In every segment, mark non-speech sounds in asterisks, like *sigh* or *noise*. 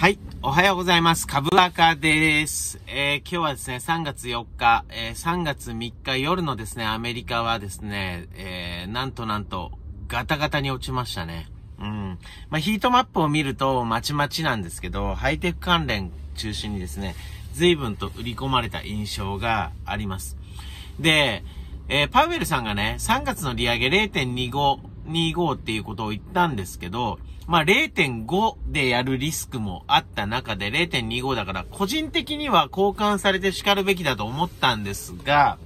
はい。おはようございます。株赤です。えー、今日はですね、3月4日、えー、3月3日夜のですね、アメリカはですね、えー、なんとなんと、ガタガタに落ちましたね。うん。まあ、ヒートマップを見ると、まちまちなんですけど、ハイテク関連中心にですね、随分と売り込まれた印象があります。で、えパウエルさんがね、3月の利上げ0.25、25っていうことを言ったんですけど、まあ、0.5でやるリスクもあった中で0.25だから、個人的には交換されて叱るべきだと思ったんですが、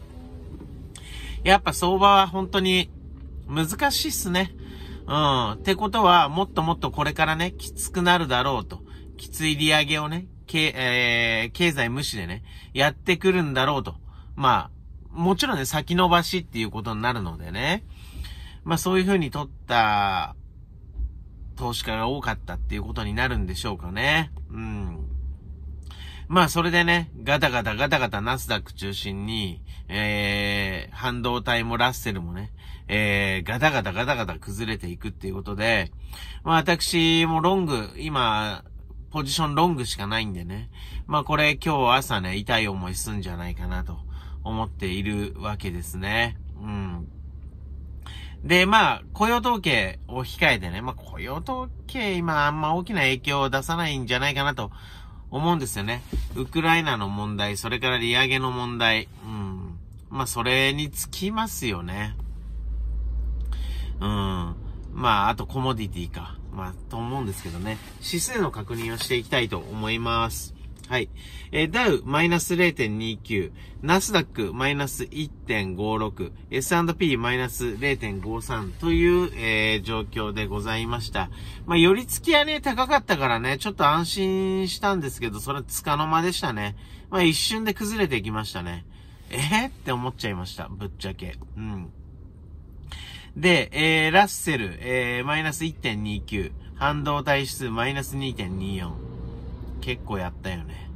やっぱ相場は本当に難しいっすね。うん。ってことは、もっともっとこれからね、きつくなるだろうと。きつい利上げをね、けえー、経済無視でね、やってくるんだろうと。まあ、もちろんね、先延ばしっていうことになるのでね。まあそういう風に取った投資家が多かったっていうことになるんでしょうかね。うん。まあ、それでね、ガタガタガタガタナスダック中心に、えー、半導体もラッセルもね、えー、ガタガタガタガタ崩れていくっていうことで、まあ、私もロング、今、ポジションロングしかないんでね。まあ、これ今日朝ね、痛い思いすんじゃないかなと思っているわけですね。うん。で、まあ、雇用統計を控えてね、まあ、雇用統計、今、あんま大きな影響を出さないんじゃないかなと思うんですよね。ウクライナの問題、それから利上げの問題、うん。まあ、それにつきますよね。うん。まあ、あとコモディティか。まあ、と思うんですけどね。指数の確認をしていきたいと思います。はい。えー、ダウマイナス0.29、ナスダックマイナス1.56、S&P マイナス0.53という、えー、状況でございました。まあ、寄り付きはね、高かったからね、ちょっと安心したんですけど、それはつかの間でしたね。まあ、一瞬で崩れていきましたね。えー、って思っちゃいました。ぶっちゃけ。うん。で、えー、ラッセル、えー、マイナス1.29、半導体指数マイナス2.24、結構やったよね。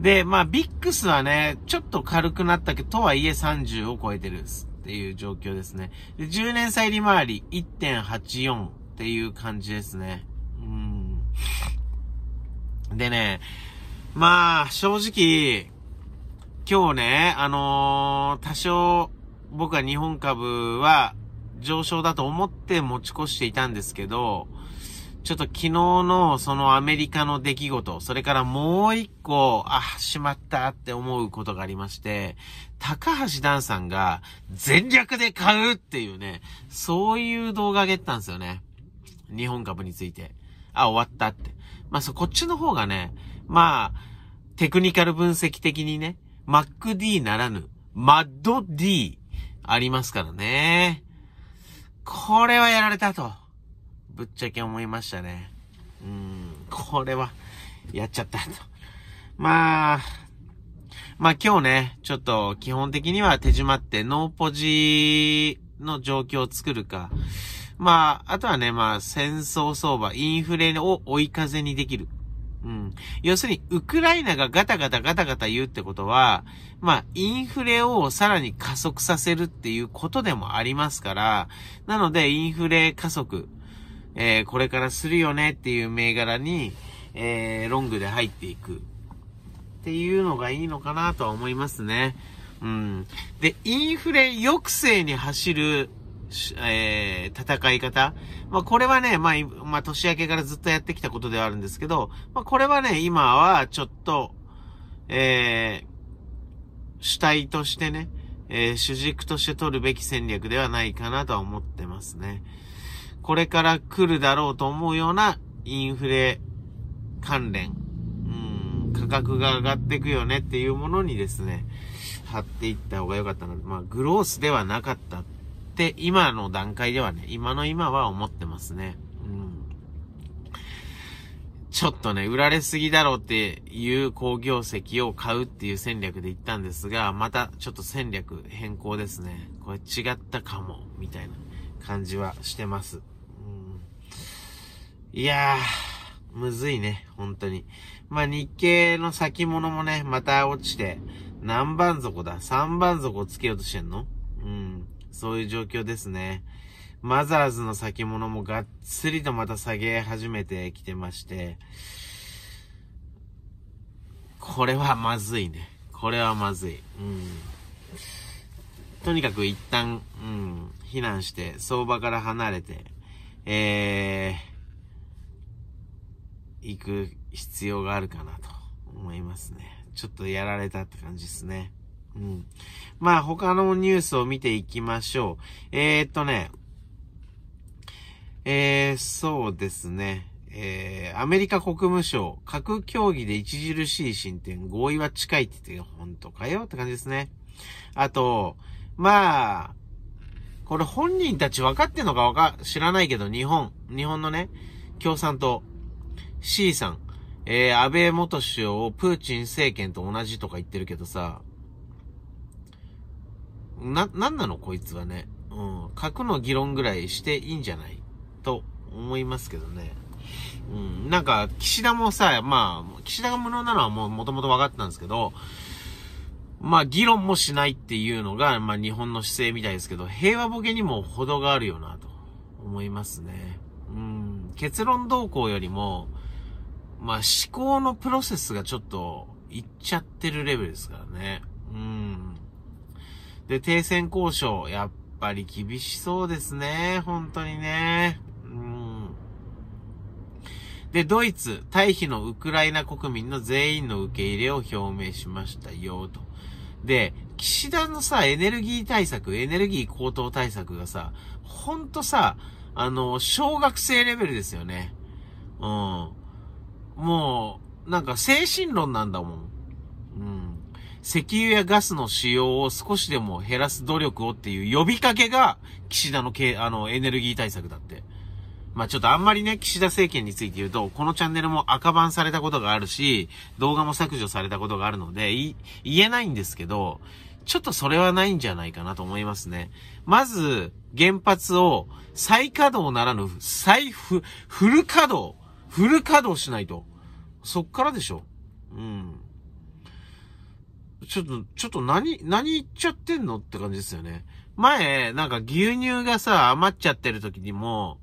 で、まあ、ビックスはね、ちょっと軽くなったけど、とはいえ30を超えてるっていう状況ですね。で10年債利回り1.84っていう感じですね。うん。でね、まあ、正直、今日ね、あのー、多少、僕は日本株は上昇だと思って持ち越していたんですけど、ちょっと昨日のそのアメリカの出来事、それからもう一個、あ、しまったって思うことがありまして、高橋段さんが全力で買うっていうね、そういう動画あげたんですよね。日本株について。あ、終わったって。まあ、そ、こっちの方がね、まあ、テクニカル分析的にね、MacD ならぬ、MadD ありますからね。これはやられたと。ぶっちゃけ思いましたね。うん、これは、やっちゃったと。まあ、まあ今日ね、ちょっと基本的には手締まってノーポジの状況を作るか、まあ、あとはね、まあ戦争相場、インフレを追い風にできる。うん。要するに、ウクライナがガタガタガタガタ言うってことは、まあ、インフレをさらに加速させるっていうことでもありますから、なので、インフレ加速。えー、これからするよねっていう銘柄に、えー、ロングで入っていく。っていうのがいいのかなとは思いますね。うん。で、インフレ抑制に走る、えー、戦い方。まあ、これはね、まあ、まあ、年明けからずっとやってきたことではあるんですけど、まあ、これはね、今はちょっと、えー、主体としてね、えー、主軸として取るべき戦略ではないかなとは思ってますね。これから来るだろうと思うようなインフレ関連、うん、価格が上がっていくよねっていうものにですね、貼っていった方が良かったので、まあ、グロースではなかったって、今の段階ではね、今の今は思ってますね。うん。ちょっとね、売られすぎだろうっていう好業績を買うっていう戦略で言ったんですが、またちょっと戦略変更ですね。これ違ったかも、みたいな感じはしてます。いやー、むずいね、本当に。まあ、日経の先物もね、また落ちて、何番底だ ?3 番底をつけようとしてんのうん。そういう状況ですね。マザーズの先物もがっつりとまた下げ始めてきてまして、これはまずいね。これはまずい。うん。とにかく一旦、うん、避難して、相場から離れて、えー、行く必要があるかなと思いますね。ちょっとやられたって感じですね。うん。まあ他のニュースを見ていきましょう。えー、っとね、えー、そうですね。えー、アメリカ国務省、核協議で著しい進展、合意は近いって言って、本当かよって感じですね。あと、まあ、これ本人たち分かってんのかわか、知らないけど、日本、日本のね、共産党、C さん、えー、安倍元首相をプーチン政権と同じとか言ってるけどさ、な、なんなのこいつはね。うん。核の議論ぐらいしていいんじゃないと思いますけどね。うん。なんか、岸田もさ、まあ、岸田が無能なのはもう元々分かってたんですけど、まあ、議論もしないっていうのが、まあ、日本の姿勢みたいですけど、平和ボケにも程があるよな、と思いますね。うん。結論動向よりも、まあ、思考のプロセスがちょっと、いっちゃってるレベルですからね。うん。で、停戦交渉、やっぱり厳しそうですね。本当にね。うん。で、ドイツ、退避のウクライナ国民の全員の受け入れを表明しましたよ、と。で、岸田のさ、エネルギー対策、エネルギー高騰対策がさ、ほんとさ、あの、小学生レベルですよね。うん。もう、なんか精神論なんだもん。うん。石油やガスの使用を少しでも減らす努力をっていう呼びかけが、岸田のけ、あの、エネルギー対策だって。まあちょっとあんまりね、岸田政権について言うと、このチャンネルも赤版されたことがあるし、動画も削除されたことがあるので、い、言えないんですけど、ちょっとそれはないんじゃないかなと思いますね。まず、原発を再稼働ならぬ、再フ、フル稼働、フル稼働しないと。そっからでしょ。うん。ちょっと、ちょっと何、何言っちゃってんのって感じですよね。前、なんか牛乳がさ、余っちゃってる時にも、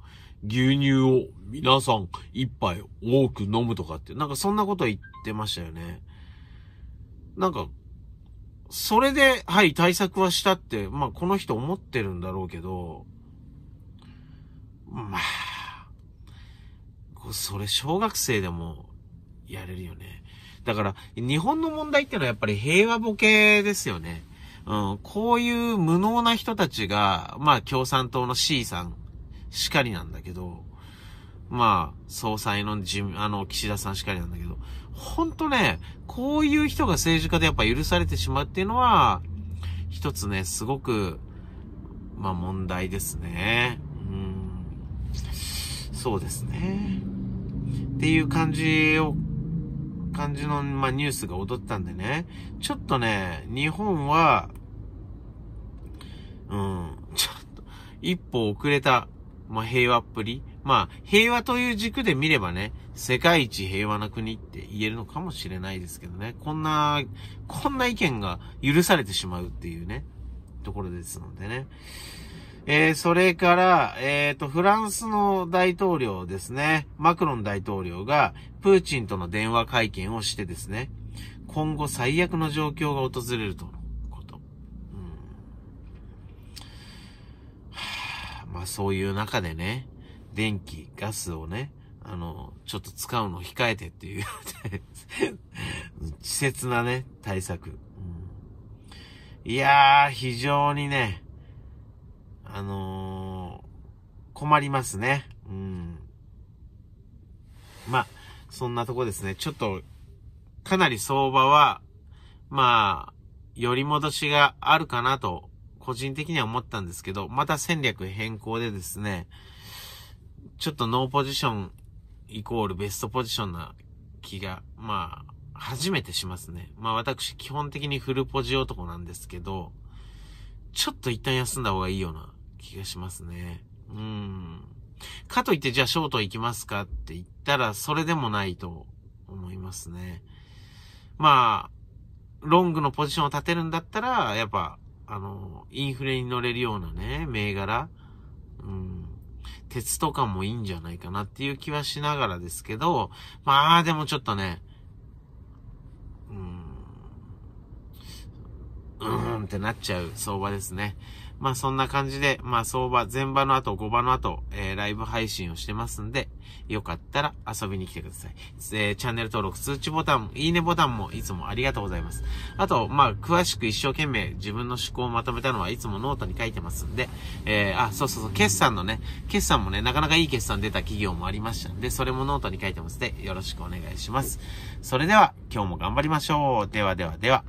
牛乳を皆さん一杯多く飲むとかって、なんかそんなこと言ってましたよね。なんか、それで、はい、対策はしたって、まあこの人思ってるんだろうけど、まあ、それ小学生でもやれるよね。だから、日本の問題ってのはやっぱり平和ボケですよね。うん、こういう無能な人たちが、まあ共産党の C さんしかりなんだけど、まあ、総裁のじ、あの、岸田さんしかりなんだけど、ほんとね、こういう人が政治家でやっぱ許されてしまうっていうのは、一つね、すごく、まあ問題ですね。うん。そうですね。っていう感じを感じの、まあ、ニュースが踊ったんでね、ちょっとね、日本は、うん、ちょっと、一歩遅れた、まあ、平和っぷり。まあ、平和という軸で見ればね、世界一平和な国って言えるのかもしれないですけどね。こんな、こんな意見が許されてしまうっていうね、ところですのでね。えー、それから、えっ、ー、と、フランスの大統領ですね、マクロン大統領が、プーチンとの電話会見をしてですね、今後最悪の状況が訪れるとのこと。うんはあ、まあそういう中でね、電気、ガスをね、あの、ちょっと使うのを控えてっていう稚拙 *laughs* なね、対策。うん、いやー、非常にね、あのー、困りますね。うん。まそんなとこですね。ちょっと、かなり相場は、まあ、寄り戻しがあるかなと、個人的には思ったんですけど、また戦略変更でですね、ちょっとノーポジションイコールベストポジションな気が、まあ、初めてしますね。まあ私基本的にフルポジ男なんですけど、ちょっと一旦休んだ方がいいよな。気がしますね。うん。かといって、じゃあショート行きますかって言ったら、それでもないと思いますね。まあ、ロングのポジションを立てるんだったら、やっぱ、あの、インフレに乗れるようなね、銘柄。うん。鉄とかもいいんじゃないかなっていう気はしながらですけど、まあ、でもちょっとね、うーん、うーんってなっちゃう相場ですね。まあそんな感じで、まあ相場、前場の後、5場の後、えー、ライブ配信をしてますんで、よかったら遊びに来てください。えー、チャンネル登録、通知ボタン、いいねボタンもいつもありがとうございます。あと、まあ詳しく一生懸命自分の思考をまとめたのはいつもノートに書いてますんで、えー、あ、そうそうそう、決算のね、決算もね、なかなかいい決算出た企業もありましたんで、それもノートに書いてますんで、よろしくお願いします。それでは、今日も頑張りましょう。ではではでは。